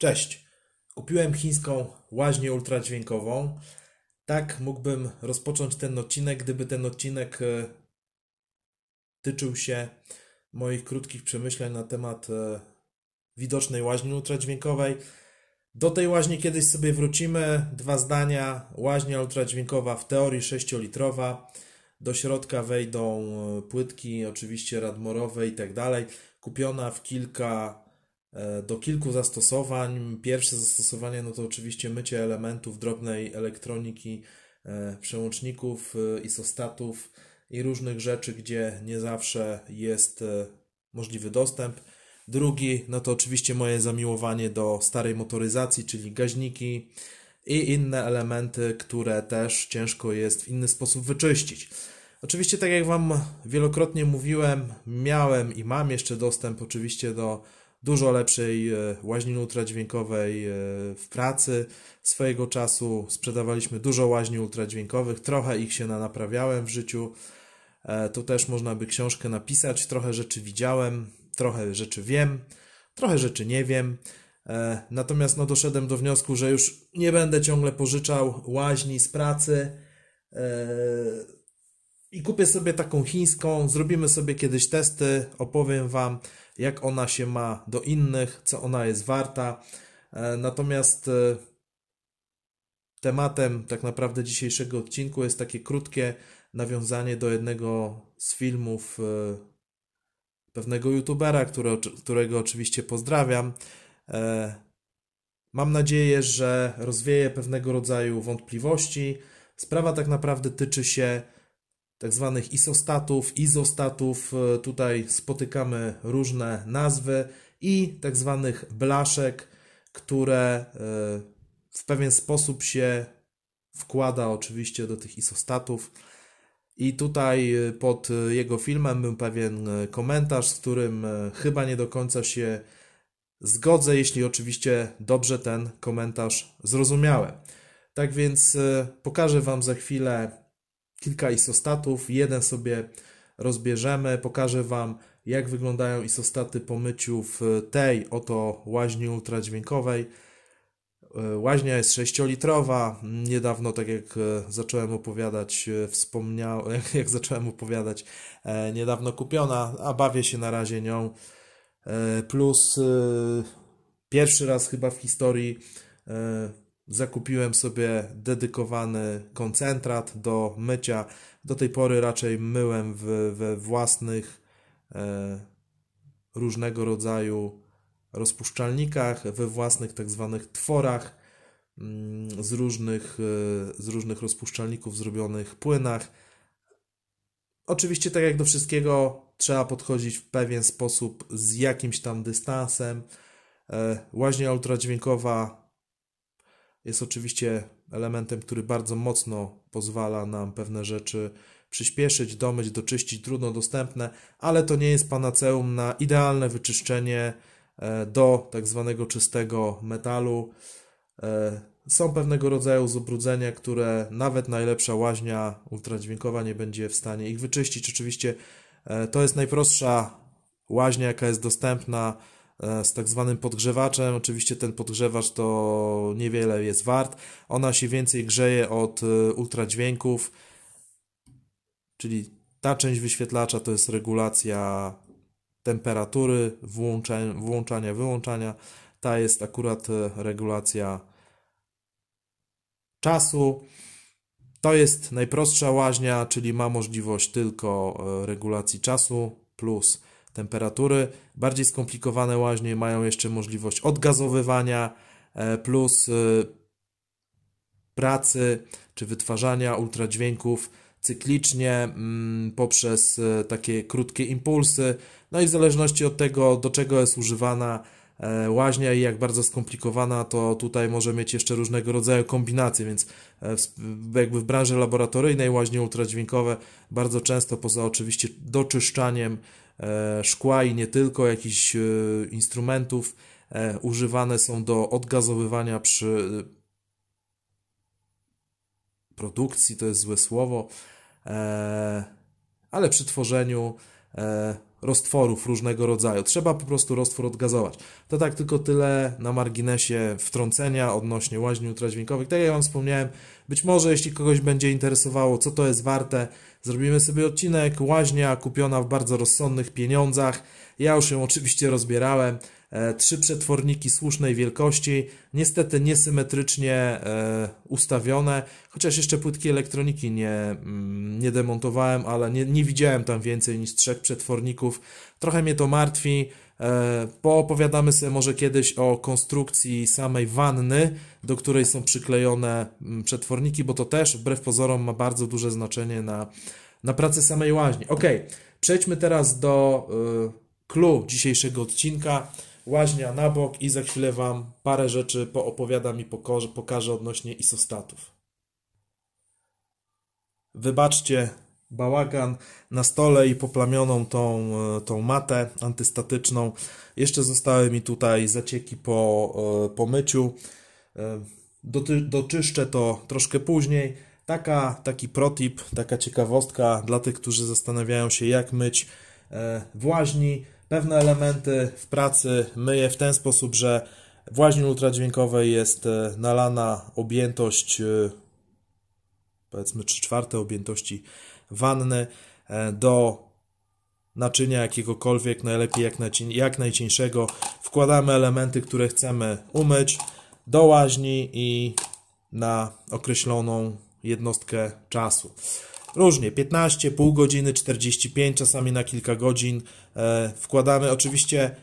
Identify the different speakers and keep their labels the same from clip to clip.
Speaker 1: Cześć. Kupiłem chińską łaźnię ultradźwiękową. Tak mógłbym rozpocząć ten odcinek, gdyby ten odcinek e, tyczył się moich krótkich przemyśleń na temat e, widocznej łaźni ultradźwiękowej. Do tej łaźni kiedyś sobie wrócimy. Dwa zdania. Łaźnia ultradźwiękowa w teorii 6-litrowa. Do środka wejdą e, płytki, oczywiście radmorowe i tak dalej. Kupiona w kilka E, do kilku zastosowań. Pierwsze zastosowanie no to oczywiście mycie elementów drobnej elektroniki, e, przełączników, e, isostatów i różnych rzeczy, gdzie nie zawsze jest możliwy dostęp. Drugi, no to oczywiście moje zamiłowanie do starej motoryzacji, czyli gaźniki i inne elementy, które też ciężko jest w inny sposób wyczyścić. Oczywiście, tak jak Wam wielokrotnie mówiłem, miałem i mam jeszcze dostęp oczywiście do dużo lepszej e, łaźni ultradźwiękowej e, w pracy. Swojego czasu sprzedawaliśmy dużo łaźni ultradźwiękowych, trochę ich się naprawiałem w życiu. E, tu też można by książkę napisać. Trochę rzeczy widziałem, trochę rzeczy wiem, trochę rzeczy nie wiem. Natomiast no, doszedłem do wniosku, że już nie będę ciągle pożyczał łaźni z pracy i kupię sobie taką chińską. Zrobimy sobie kiedyś testy, opowiem Wam jak ona się ma do innych, co ona jest warta. E, natomiast e, tematem tak naprawdę dzisiejszego odcinku jest takie krótkie nawiązanie do jednego z filmów e, pewnego youtubera, którego oczywiście pozdrawiam. Mam nadzieję, że rozwieje pewnego rodzaju wątpliwości. Sprawa tak naprawdę tyczy się tak zwanych isostatów, izostatów. E, tutaj spotykamy różne nazwy i tak zwanych blaszek, które e, w pewien sposób się wkłada oczywiście do tych isostatów. I tutaj e, pod jego filmem był pewien komentarz, z którym chyba nie do końca się zgodzę, jeśli oczywiście dobrze ten komentarz zrozumiałem. Tak więc pokażę Wam za chwilę kilka isostatów. Jeden sobie rozbierzemy, pokażę Wam jak wyglądają isostaty po myciu w tej oto łaźni ultradźwiękowej. E, łaźnia jest 6-litrowa. Niedawno, tak jak e, zacząłem opowiadać, e, wspomniał, jak, jak zacząłem opowiadać, niedawno kupiona, a bawię się na razie nią. Plus pierwszy raz chyba w historii Zakupiłem sobie dedykowany koncentrat do mycia. Do tej pory raczej myłem w, we własnych e, różnego rodzaju rozpuszczalnikach, we własnych tak zwanych tworach mm, z różnych, e, z różnych rozpuszczalników zrobionych płynach. Oczywiście, tak jak do wszystkiego, trzeba podchodzić w pewien sposób z jakimś tam dystansem. E, łaźnia ultradźwiękowa jest oczywiście elementem, który bardzo mocno pozwala nam pewne rzeczy przyspieszyć, domyć, doczyścić, trudno dostępne, ale to nie jest panaceum na idealne wyczyszczenie e, do tak zwanego czystego metalu. E, są pewnego rodzaju zubrudzenia, które nawet najlepsza łaźnia ultradźwiękowa nie będzie w stanie ich wyczyścić. Oczywiście e, to jest najprostsza łaźnia, jaka jest dostępna E, z tak zwanym podgrzewaczem. Oczywiście ten podgrzewacz to niewiele jest wart. Ona się więcej grzeje od e, ultradźwięków, czyli ta część wyświetlacza to jest regulacja temperatury, włączania, włączania wyłączania. Ta jest akurat e, regulacja czasu. To jest najprostsza łaźnia, czyli ma możliwość tylko regulacji czasu plus temperatury. Bardziej skomplikowane łaźnie mają jeszcze możliwość odgazowywania, e, plus e, pracy czy wytwarzania ultradźwięków cyklicznie mm, poprzez e, takie krótkie impulsy. No i w zależności od tego, do czego jest używana łaźnia i jak bardzo skomplikowana, to tutaj może mieć jeszcze różnego rodzaju kombinacje, więc jakby w branży laboratoryjnej łaźnie ultradźwiękowe bardzo często poza oczywiście doczyszczaniem E, szkła i nie tylko, jakichś e, instrumentów e, używane są do odgazowywania przy produkcji, to jest złe słowo, ale przy tworzeniu roztworów różnego rodzaju. Trzeba po prostu roztwór odgazować. To tak tylko tyle na marginesie wtrącenia odnośnie łaźni ultradźwiękowych. Tak jak Wam wspomniałem, być może jeśli kogoś będzie interesowało, co to jest warte, Zrobimy sobie odcinek łaźnia kupiona w bardzo rozsądnych pieniądzach. Ja już ją oczywiście rozbierałem. E, trzy przetworniki słusznej wielkości, niestety niesymetrycznie e, ustawione, chociaż jeszcze płytki elektroniki nie, mm, nie demontowałem, ale nie, nie widziałem tam więcej niż trzech przetworników. Trochę mnie to martwi. E, poopowiadamy sobie może kiedyś o konstrukcji samej wanny, do której są przyklejone mm, przetworniki, bo to też wbrew pozorom ma bardzo duże znaczenie na, na pracę samej łaźni. Ok, przejdźmy teraz do clue e, dzisiejszego odcinka. Łaźnia na bok i za chwilę Wam parę rzeczy poopowiadam i pokażę, pokażę odnośnie isostatów. Wybaczcie bałagan na stole i poplamioną tą, e, tą matę antystatyczną. Jeszcze zostały mi tutaj zacieki po, e, po myciu. E, doty, doczyszczę to troszkę później. Taka, taki protip, taka ciekawostka dla tych, którzy zastanawiają się, jak myć w łaźni. Pewne elementy w pracy myję w ten sposób, że w łaźni ultradźwiękowej jest nalana objętość, powiedzmy 3 czwarte objętości wanny e, do naczynia jakiegokolwiek, najlepiej jak, najcien, jak najcieńszego. Wkładamy elementy, które chcemy umyć do łaźni i na określoną jednostkę czasu. Różnie, 15, pół godziny, 45, czasami na kilka godzin. E, wkładamy oczywiście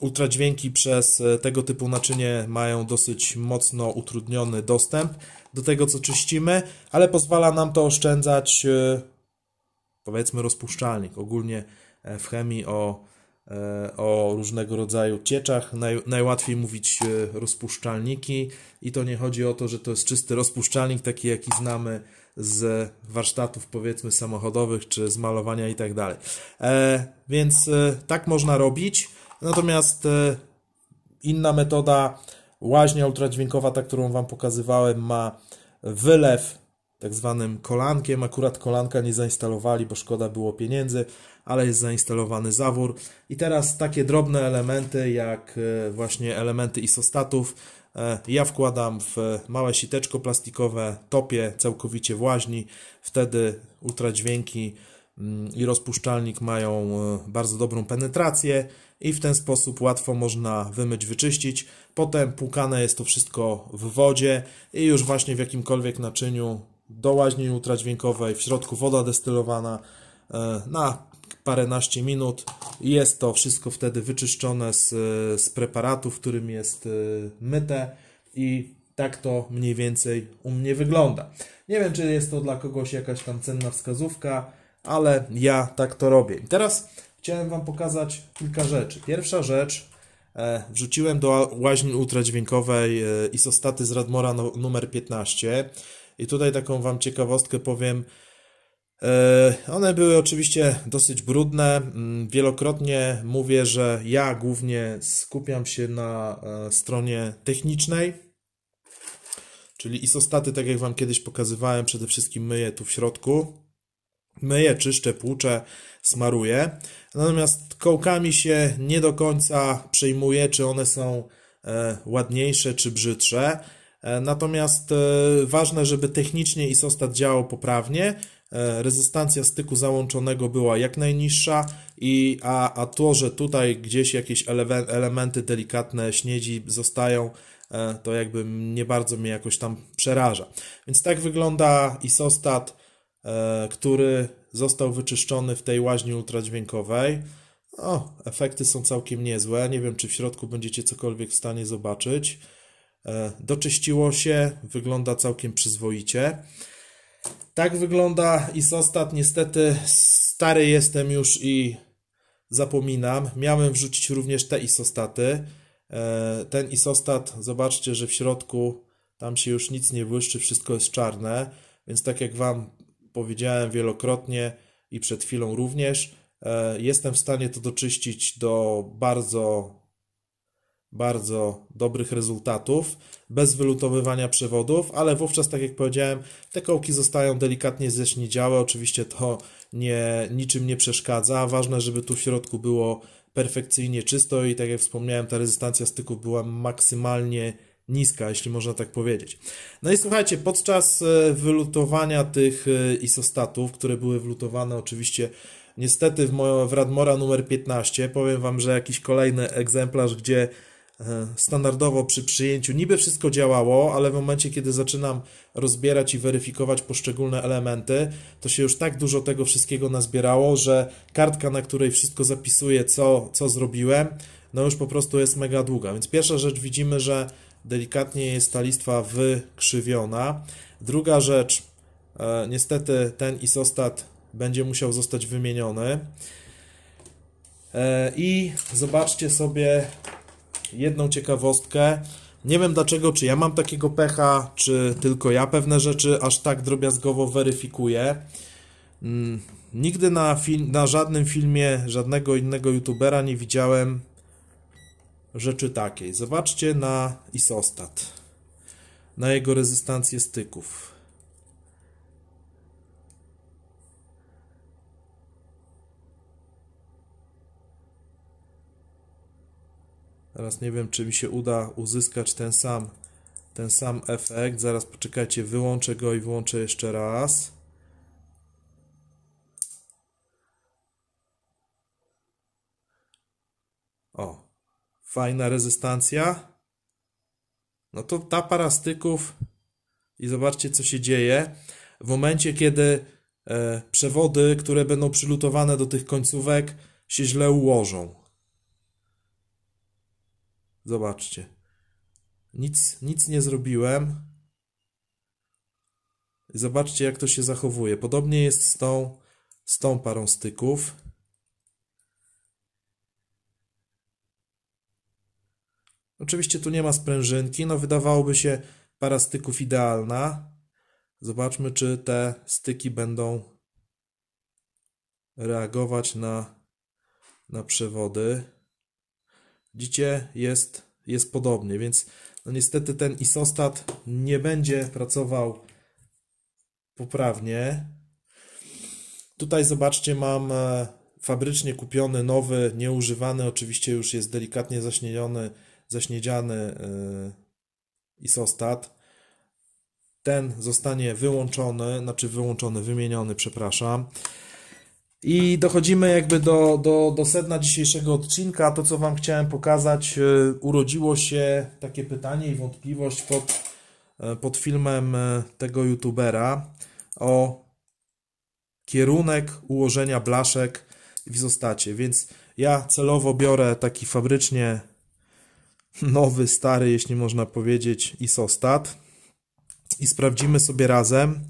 Speaker 1: ultradźwięki przez e, tego typu naczynie mają dosyć mocno utrudniony dostęp do tego, co czyścimy, ale pozwala nam to oszczędzać powiedzmy rozpuszczalnik. Ogólnie e, w chemii o, e, o różnego rodzaju cieczach naj, najłatwiej mówić e, rozpuszczalniki i to nie chodzi o to, że to jest czysty rozpuszczalnik, taki jaki znamy z warsztatów powiedzmy samochodowych czy z malowania i tak dalej. Więc tak można robić. Natomiast inna metoda, łaźnia ultradźwiękowa, ta którą Wam pokazywałem, ma wylew tak zwanym kolankiem. Akurat kolanka nie zainstalowali, bo szkoda było pieniędzy, ale jest zainstalowany zawór. I teraz takie drobne elementy, jak e, właśnie elementy isostatów, e, ja wkładam w małe siteczko plastikowe, topię całkowicie w łaźni, wtedy ultradźwięki mm, i rozpuszczalnik mają e, bardzo dobrą penetrację i w ten sposób łatwo można wymyć, wyczyścić. Potem płukane jest to wszystko w wodzie i już właśnie w jakimkolwiek naczyniu do łaźni ultradźwiękowej, w środku woda destylowana e, na paręnaście minut. Jest to wszystko wtedy wyczyszczone z, z preparatu, w którym jest e, myte i tak to mniej więcej u mnie wygląda. Nie wiem, czy jest to dla kogoś jakaś tam cenna wskazówka, ale ja tak to robię. I teraz chciałem Wam pokazać kilka rzeczy. Pierwsza rzecz, e, wrzuciłem do łaźni ultradźwiękowej e, isostaty z Radmora no, numer 15. I tutaj taką Wam ciekawostkę powiem. E, one były oczywiście dosyć brudne. Mm, wielokrotnie mówię, że ja głównie skupiam się na e, stronie technicznej, czyli isostaty, tak jak Wam kiedyś pokazywałem, przede wszystkim myję tu w środku. Myję, czyszczę, płuczę, smaruję. Natomiast kołkami się nie do końca przejmuję, czy one są e, ładniejsze, czy brzydsze. E, natomiast e, ważne, żeby technicznie isostat działał poprawnie, e, rezystancja styku załączonego była jak najniższa, i, a, a to, że tutaj gdzieś jakieś elementy delikatne śniedzi zostają, to jakby nie bardzo mnie jakoś tam przeraża. Więc tak wygląda isostat, który został wyczyszczony w tej łaźni ultradźwiękowej. O, efekty są całkiem niezłe. Nie wiem, czy w środku będziecie cokolwiek w stanie zobaczyć. E, doczyściło się, wygląda całkiem przyzwoicie. Tak wygląda Isostat. Niestety stary jestem już i zapominam. Miałem wrzucić również te isostaty. E, ten isostat, zobaczcie, że w środku tam się już nic nie błyszczy, wszystko jest czarne. Więc tak jak Wam powiedziałem wielokrotnie i przed chwilą również, e, jestem w stanie to doczyścić do bardzo bardzo dobrych rezultatów, bez wylutowywania przewodów, ale wówczas, tak jak powiedziałem, te kołki zostają delikatnie ześniedziałe, oczywiście to nie, niczym nie przeszkadza, ważne, żeby tu w środku było perfekcyjnie czysto i tak jak wspomniałem, ta rezystancja styku była maksymalnie niska, jeśli można tak powiedzieć. No i słuchajcie, podczas e, wylutowania tych e, isostatów, które były wylutowane oczywiście niestety w, moją, w Radmora numer 15, powiem Wam, że jakiś kolejny egzemplarz, gdzie E, standardowo przy przyjęciu niby wszystko działało, ale w momencie, kiedy zaczynam rozbierać i weryfikować poszczególne elementy, to się już tak dużo tego wszystkiego nazbierało, że kartka, na której wszystko zapisuję, co, co zrobiłem, no już po prostu jest mega długa. Więc pierwsza rzecz widzimy, że delikatnie jest ta listwa wykrzywiona. Druga rzecz, e, niestety ten isostat będzie musiał zostać wymieniony. E, I zobaczcie sobie jedną ciekawostkę. Nie wiem dlaczego, czy ja mam takiego pecha, czy tylko ja pewne rzeczy aż tak drobiazgowo weryfikuję. Mm, nigdy na, film, na żadnym filmie żadnego innego youtubera nie widziałem rzeczy takiej. Zobaczcie na Isostat, na jego rezystancję styków. Teraz nie wiem, czy mi się uda uzyskać ten sam, ten sam efekt. Zaraz poczekajcie, wyłączę go i włączę jeszcze raz. O, fajna rezystancja. No to ta para styków i zobaczcie, co się dzieje. W momencie, kiedy e, przewody, które będą przylutowane do tych końcówek, się źle ułożą. Zobaczcie. Nic, nic nie zrobiłem. Zobaczcie, jak to się zachowuje. Podobnie jest z tą, z tą parą styków. Oczywiście tu nie ma sprężynki. No wydawałoby się para styków idealna. Zobaczmy, czy te styki będą reagować na, na przewody. Widzicie, jest, jest podobnie, więc no niestety ten isostat nie będzie pracował poprawnie. Tutaj zobaczcie, mam e, fabrycznie kupiony, nowy, nieużywany, oczywiście już jest delikatnie zaśniedziony, zaśniedziany e, isostat. Ten zostanie wyłączony, znaczy wyłączony, wymieniony, przepraszam. I dochodzimy jakby do, do, do sedna dzisiejszego odcinka. To, co Wam chciałem pokazać, e, urodziło się takie pytanie i wątpliwość pod, e, pod filmem e, tego youtubera o kierunek ułożenia blaszek w izostacie. Więc ja celowo biorę taki fabrycznie nowy, stary, jeśli można powiedzieć, isostat i sprawdzimy sobie razem,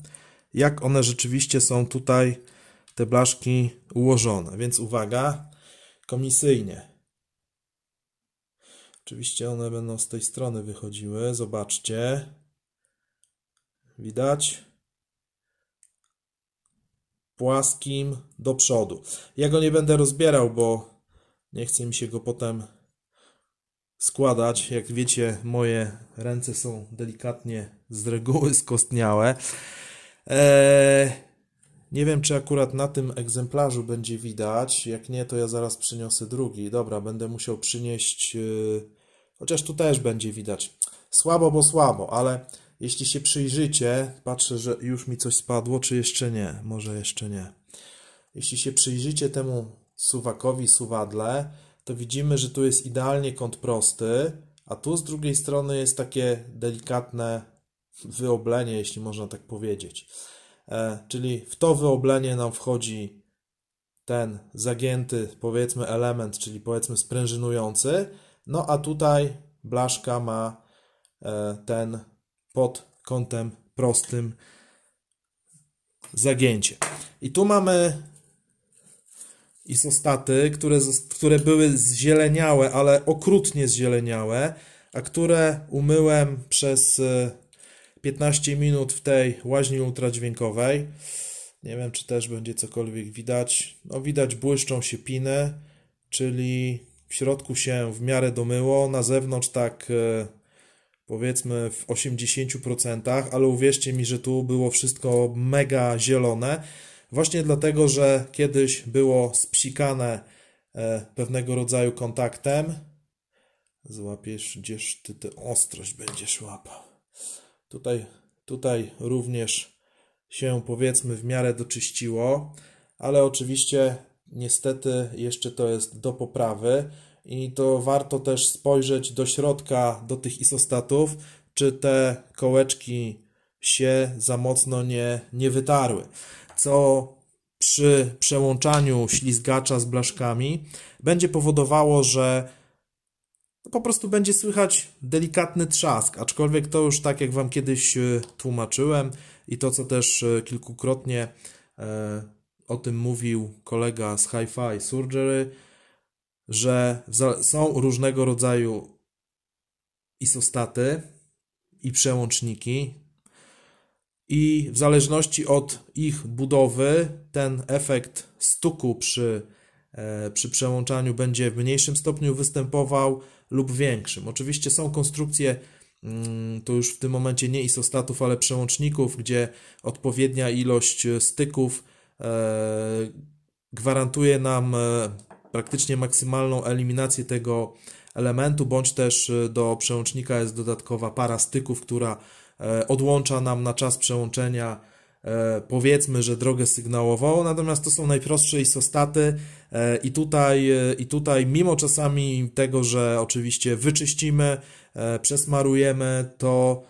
Speaker 1: jak one rzeczywiście są tutaj te blaszki ułożone. Więc uwaga, komisyjnie. Oczywiście one będą z tej strony wychodziły. Zobaczcie. Widać? Płaskim do przodu. Ja go nie będę rozbierał, bo nie chce mi się go potem składać. Jak wiecie, moje ręce są delikatnie z reguły skostniałe. Eee, nie wiem, czy akurat na tym egzemplarzu będzie widać. Jak nie, to ja zaraz przyniosę drugi. Dobra, będę musiał przynieść... Y, chociaż tu też będzie widać. Słabo, bo słabo, ale jeśli się przyjrzycie, patrzę, że już mi coś spadło, czy jeszcze nie? Może jeszcze nie. Jeśli się przyjrzycie temu suwakowi, suwadle, to widzimy, że tu jest idealnie kąt prosty, a tu z drugiej strony jest takie delikatne wyoblenie, jeśli można tak powiedzieć. E, czyli w to wyoblenie nam wchodzi ten zagięty, powiedzmy, element, czyli powiedzmy sprężynujący, no a tutaj blaszka ma e, ten pod kątem prostym zagięcie. I tu mamy isostaty, które, które były zzieleniałe, ale okrutnie zzieleniałe, a które umyłem przez e, 15 minut w tej łaźni ultradźwiękowej. Nie wiem, czy też będzie cokolwiek widać. No, widać błyszczą się piny, czyli w środku się w miarę domyło, na zewnątrz tak e, powiedzmy w 80%, ale uwierzcie mi, że tu było wszystko mega zielone. Właśnie dlatego, że kiedyś było spsikane e, pewnego rodzaju kontaktem. Złapiesz, gdzież ty tę ostrość będziesz łapał. Tutaj, tutaj również się powiedzmy w miarę doczyściło, ale oczywiście niestety jeszcze to jest do poprawy i to warto też spojrzeć do środka, do tych isostatów, czy te kołeczki się za mocno nie, nie wytarły. Co przy przełączaniu ślizgacza z blaszkami będzie powodowało, że po prostu będzie słychać delikatny trzask, aczkolwiek to już tak jak Wam kiedyś e, tłumaczyłem i to co też e, kilkukrotnie e, o tym mówił kolega z Hi-Fi Surgery, że są różnego rodzaju isostaty i przełączniki i w zależności od ich budowy ten efekt stuku przy, przy przełączaniu będzie w mniejszym stopniu występował, lub większym. Oczywiście są konstrukcje mm, to już w tym momencie nie isostatów, ale przełączników, gdzie odpowiednia ilość e, styków e, gwarantuje nam e, praktycznie maksymalną eliminację tego elementu, bądź też do przełącznika jest dodatkowa para styków, która odłącza nam na czas przełączenia E, powiedzmy, że drogę sygnałową, natomiast to są najprostsze isostaty e, i tutaj, e, i tutaj mimo czasami tego, że oczywiście wyczyścimy, przesmarujemy, to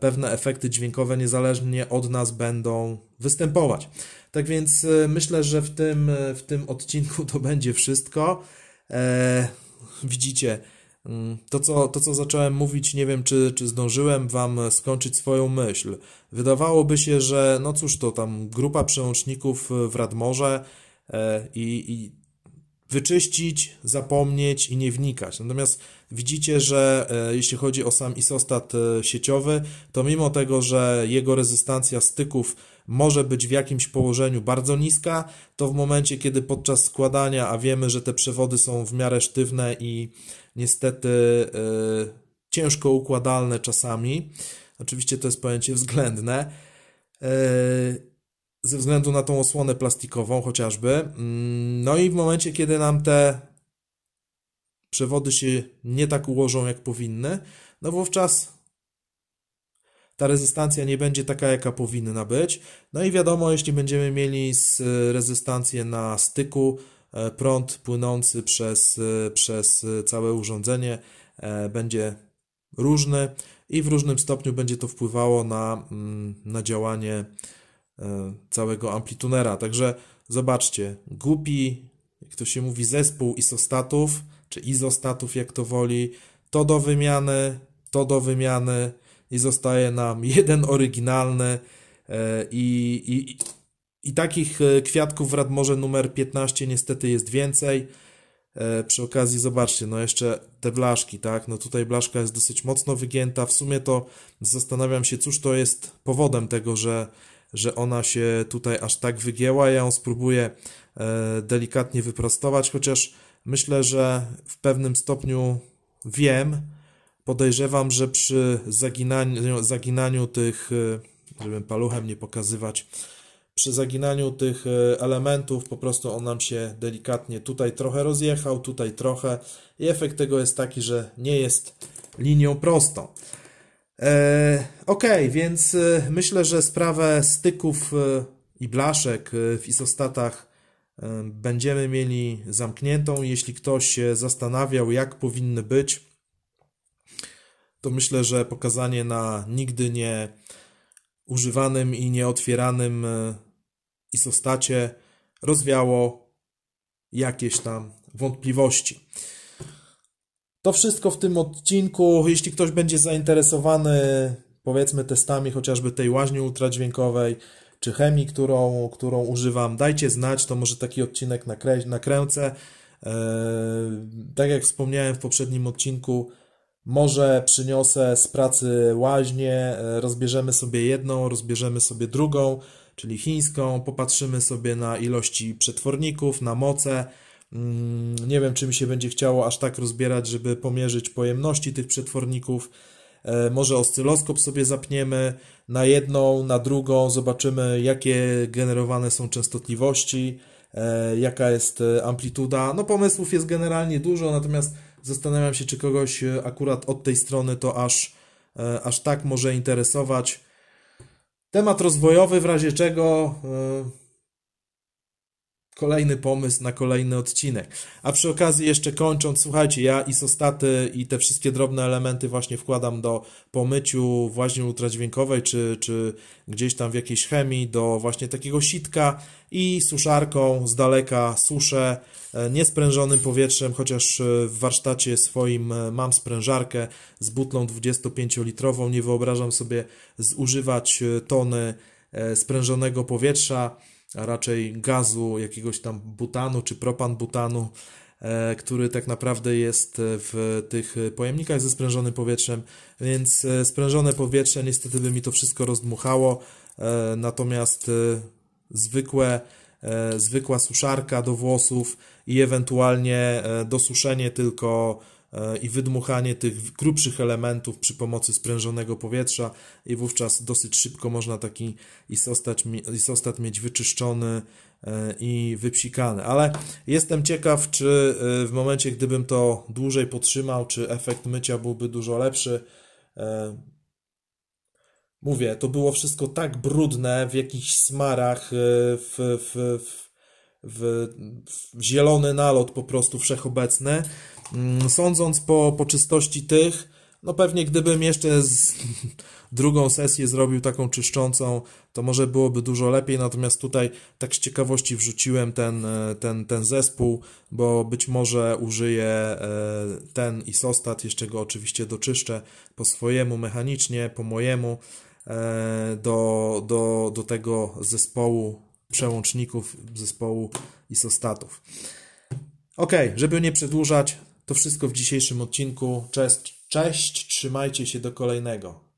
Speaker 1: pewne efekty dźwiękowe niezależnie od nas będą występować. Tak więc myślę, że w tym, w tym odcinku to będzie wszystko. Widzicie, Mm, to co, to, co zacząłem mówić, nie wiem, czy, czy zdążyłem Wam skończyć swoją myśl. Wydawałoby się, że no cóż to tam, grupa przełączników w Radmorze e, i, i wyczyścić, zapomnieć i nie wnikać. Natomiast widzicie, że e, jeśli chodzi o sam isostat e, sieciowy, to mimo tego, że jego rezystancja styków może być w jakimś położeniu bardzo niska, to w momencie, kiedy podczas składania, a wiemy, że te przewody są w miarę sztywne i niestety e, ciężko układalne czasami. Oczywiście to jest pojęcie względne. E, ze względu na tą osłonę plastikową chociażby. Mm, no i w momencie, kiedy nam te przewody się nie tak ułożą, jak powinny, no wówczas ta rezystancja nie będzie taka, jaka powinna być. No i wiadomo, jeśli będziemy mieli rezystancję na styku, E, prąd płynący przez, e, przez całe urządzenie e, będzie różny i w różnym stopniu będzie to wpływało na, mm, na działanie całego amplitunera. Także zobaczcie, głupi, jak to się mówi, zespół isostatów, czy izostatów, jak to woli, to do wymiany, to do wymiany i zostaje nam jeden oryginalny i, i, i takich e, kwiatków w Radmorze numer 15 niestety jest więcej. E, przy okazji zobaczcie, no jeszcze te blaszki, tak? No tutaj blaszka jest dosyć mocno wygięta. W sumie to zastanawiam się, cóż to jest powodem tego, że, że ona się tutaj aż tak wygięła. Ja ją spróbuję e, delikatnie wyprostować, chociaż myślę, że w pewnym stopniu wiem, podejrzewam, że przy zaginaniu, zaginaniu tych, żebym paluchem nie pokazywać, przy zaginaniu tych e, elementów po prostu on nam się delikatnie tutaj trochę rozjechał, tutaj trochę i efekt tego jest taki, że nie jest linią prostą. E, ok, więc e, myślę, że sprawę styków i blaszek w isostatach będziemy mieli zamkniętą. Jeśli ktoś się zastanawiał, jak powinny być, to myślę, że pokazanie na nigdy nie używanym i nieotwieranym i zostacie rozwiało jakieś tam wątpliwości. To wszystko w tym odcinku. Jeśli ktoś będzie zainteresowany, powiedzmy, testami chociażby tej łaźni ultradźwiękowej, czy chemii, którą, którą używam, dajcie znać, to może taki odcinek nakrę nakręcę. Eee, tak jak wspomniałem w poprzednim odcinku, może przyniosę z pracy łaźnie, rozbierzemy sobie jedną, rozbierzemy sobie drugą czyli chińską, popatrzymy sobie na ilości przetworników, na moce. Mm, nie wiem, czy mi się będzie chciało aż tak rozbierać, żeby pomierzyć pojemności tych przetworników. E, może oscyloskop sobie zapniemy na jedną, na drugą, zobaczymy jakie generowane są częstotliwości, e, jaka jest e, amplituda. No pomysłów jest generalnie dużo, natomiast zastanawiam się, czy kogoś akurat od tej strony to aż, aż tak może interesować. Temat rozwojowy, w razie czego e, kolejny pomysł na kolejny odcinek. A przy okazji jeszcze kończąc, słuchajcie, ja isostaty i te wszystkie drobne elementy właśnie wkładam do pomyciu właśnie ultradźwiękowej, czy, czy gdzieś tam w jakiejś chemii, do właśnie takiego sitka i suszarką z daleka suszę e, niesprężonym powietrzem, chociaż e, w warsztacie swoim e, mam sprężarkę z butlą 25-litrową, nie wyobrażam sobie zużywać tony sprężonego powietrza, a raczej gazu jakiegoś tam butanu czy propan butanu, e, który tak naprawdę jest e, w tych pojemnikach ze sprężonym powietrzem, więc e, sprężone powietrze niestety by mi to wszystko rozdmuchało, natomiast zwykłe, zwykła suszarka do włosów i ewentualnie dosuszenie tylko i wydmuchanie tych grubszych elementów przy pomocy sprężonego powietrza i wówczas dosyć szybko można taki isostat, isostat mieć wyczyszczony e, i wypsikany. Ale jestem ciekaw, czy e, w momencie, gdybym to dłużej podtrzymał, czy efekt mycia byłby dużo lepszy. E, mówię, to było wszystko tak brudne w jakichś smarach, w, w, w w, w zielony nalot po prostu wszechobecny. Mm, sądząc po, po czystości tych, no pewnie gdybym jeszcze drugą sesję zrobił taką czyszczącą, to może byłoby dużo lepiej, natomiast tutaj tak z ciekawości wrzuciłem ten, e, ten, ten zespół, bo być może użyję e, ten isostat, jeszcze go oczywiście doczyszczę po swojemu mechanicznie, po mojemu, e, do, do, do tego zespołu przełączników zespołu isostatów. Ok, żeby nie przedłużać, to wszystko w dzisiejszym odcinku. Cześć, cześć, trzymajcie się do kolejnego.